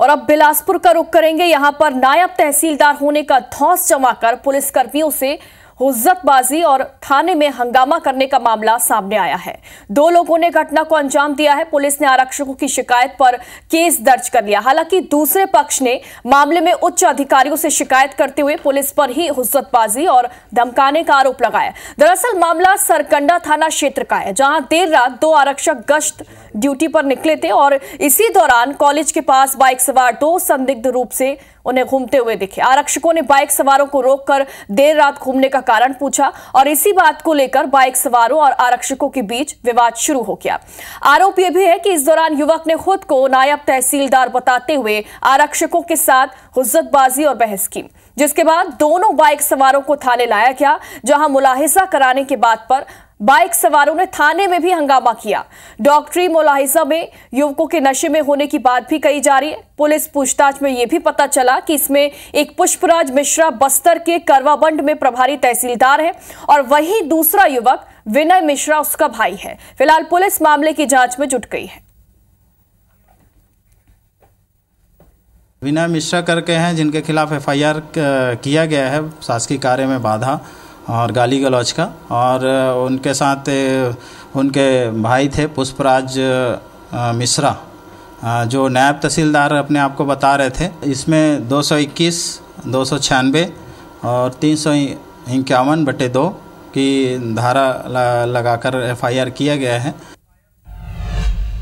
और अब बिलासपुर का रुख करेंगे यहां पर नायब तहसीलदार होने का धौस जमाकर पुलिसकर्मियों से हुज्जतबाजी और थाने में हंगामा करने का मामला सामने आया है दो लोगों ने घटना को अंजाम दिया है पुलिस ने आरक्षकों की शिकायत पर केस दर्ज कर लिया हालांकि दूसरे पक्ष ने मामले में उच्च अधिकारियों से शिकायत करते हुए पुलिस पर ही हुज्जतबाजी और धमकाने का आरोप लगाया दरअसल मामला सरकंडा थाना क्षेत्र का है जहां देर रात दो आरक्षक गश्त ड्यूटी पर निकले थे और इसी दौरान कॉलेज के पास बाइक सवार दो संदिग्ध रूप से उन्हें घूमते हुए दिखे आरक्षकों ने बाइक सवारों को रोककर देर रात घूमने का कारण पूछा और इसी बात को लेकर बाइक सवारों और आरक्षकों के बीच विवाद शुरू हो गया आरोप यह भी है कि इस दौरान युवक ने खुद को नायब तहसीलदार बताते हुए आरक्षकों के साथ हुज्जतबाजी और बहस की जिसके बाद दोनों बाइक सवारों को थाने लाया गया जहां मुलाहिजा कराने के बाद पर बाइक सवारों ने थाने में भी हंगामा किया डॉक्टरी मुलाहिजा में युवकों के नशे में होने की बात भी कही जा रही है पुलिस पूछताछ में यह भी पता चला कि इसमें एक पुष्पराज मिश्रा बस्तर के करवाबंड में प्रभारी तहसीलदार है और वही दूसरा युवक विनय मिश्रा उसका भाई है फिलहाल पुलिस मामले की जांच में जुट गई है विनय मिश्रा करके हैं जिनके खिलाफ एफ किया गया है शासकीय कार्य में बाधा और गाली गलौज का और उनके साथ उनके भाई थे पुष्पराज मिश्रा जो नायब तहसीलदार अपने आप को बता रहे थे इसमें 221, दो सौ और तीन सौ इक्यावन बटे दो की धारा लगाकर एफआईआर किया गया है